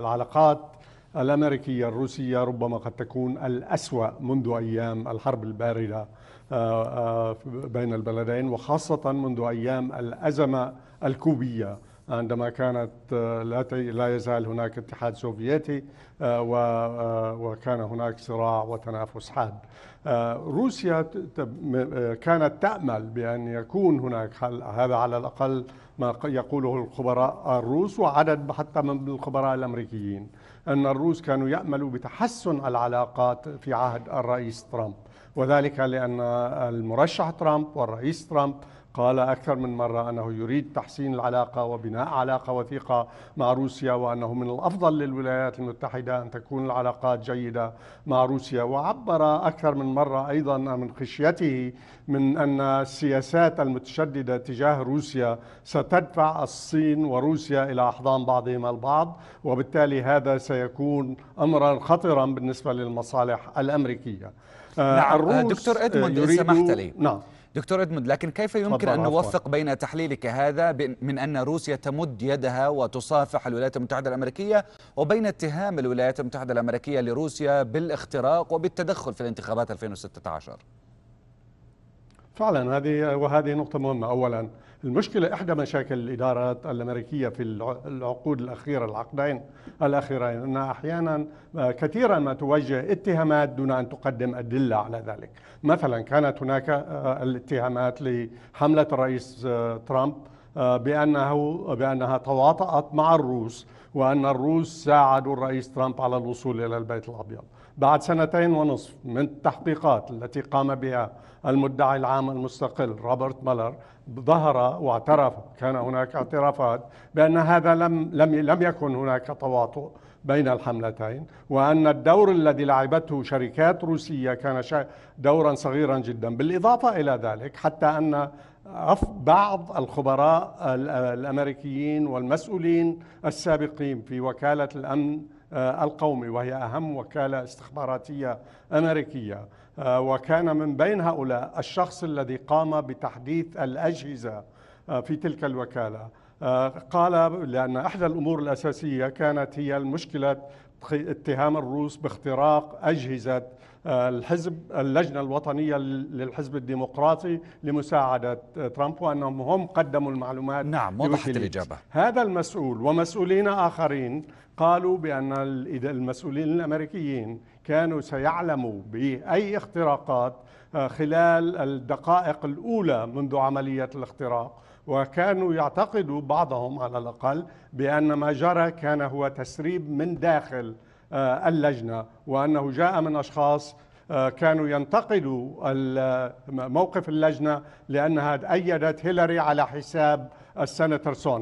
العلاقات الأمريكية الروسية ربما قد تكون الأسوأ منذ أيام الحرب الباردة آه، آه، بين البلدين وخاصة منذ أيام الأزمة الكوبية عندما كانت آه، لا لا يزال هناك اتحاد سوفيتي آه، آه، وكان هناك صراع وتنافس حاد روسيا كانت تأمل بأن يكون هناك حل هذا على الأقل ما يقوله الخبراء الروس وعدد حتى من الخبراء الأمريكيين أن الروس كانوا يأملوا بتحسن العلاقات في عهد الرئيس ترامب وذلك لأن المرشح ترامب والرئيس ترامب قال أكثر من مرة أنه يريد تحسين العلاقة وبناء علاقة وثيقة مع روسيا وأنه من الأفضل للولايات المتحدة أن تكون العلاقات جيدة مع روسيا وعبر أكثر من مرة أيضا من خشيته من أن السياسات المتشددة تجاه روسيا ستدفع الصين وروسيا إلى أحضان بعضهما البعض وبالتالي هذا سيكون أمرا خطرا بالنسبة للمصالح الأمريكية آه، نعم آه، الروس دكتور آه، ادموند إن سمحت لي نعم دكتور ادموند لكن كيف يمكن ان نوثق بين تحليلك هذا من ان روسيا تمد يدها وتصافح الولايات المتحده الامريكيه وبين اتهام الولايات المتحده الامريكيه لروسيا بالاختراق وبالتدخل في الانتخابات 2016 فعلا هذه وهذه نقطة مهمة أولا المشكلة إحدى مشاكل الإدارات الأمريكية في العقود الأخيرة العقدين الأخيرين أنها أحيانا آه، كثيرا ما توجه اتهامات دون أن تقدم أدلة على ذلك مثلا كانت هناك آه، الاتهامات لحملة الرئيس آه، ترامب بأنه بأنها تواطأت مع الروس وأن الروس ساعدوا الرئيس ترامب على الوصول إلى البيت الأبيض بعد سنتين ونصف من التحقيقات التي قام بها المدعي العام المستقل روبرت مالر ظهر واعترف كان هناك اعترافات بان هذا لم لم لم يكن هناك تواطؤ بين الحملتين وان الدور الذي لعبته شركات روسيه كان دورا صغيرا جدا بالاضافه الى ذلك حتى ان بعض الخبراء الامريكيين والمسؤولين السابقين في وكاله الامن آه، القومي وهي أهم وكالة استخباراتية أمريكية آه، وكان من بين هؤلاء الشخص الذي قام بتحديث الأجهزة آه، في تلك الوكاله آه، قال لأن أحد الأمور الأساسية كانت هي المشكلة اتهام الروس باختراق أجهزة آه، الحزب اللجنة الوطنية للحزب الديمقراطي لمساعدة ترامب وأنهم هم قدموا المعلومات نعم وضحت الإجابة هذا المسؤول ومسؤولين آخرين قالوا بأن المسؤولين الأمريكيين كانوا سيعلموا بأي اختراقات آه، خلال الدقائق الأولى منذ عملية الاختراق وكانوا يعتقدوا بعضهم على الأقل بأن ما جرى كان هو تسريب من داخل آه، اللجنة وأنه جاء من أشخاص آه، كانوا ينتقدوا موقف اللجنة لأنها أيدت هيلاري على حساب السنتر سون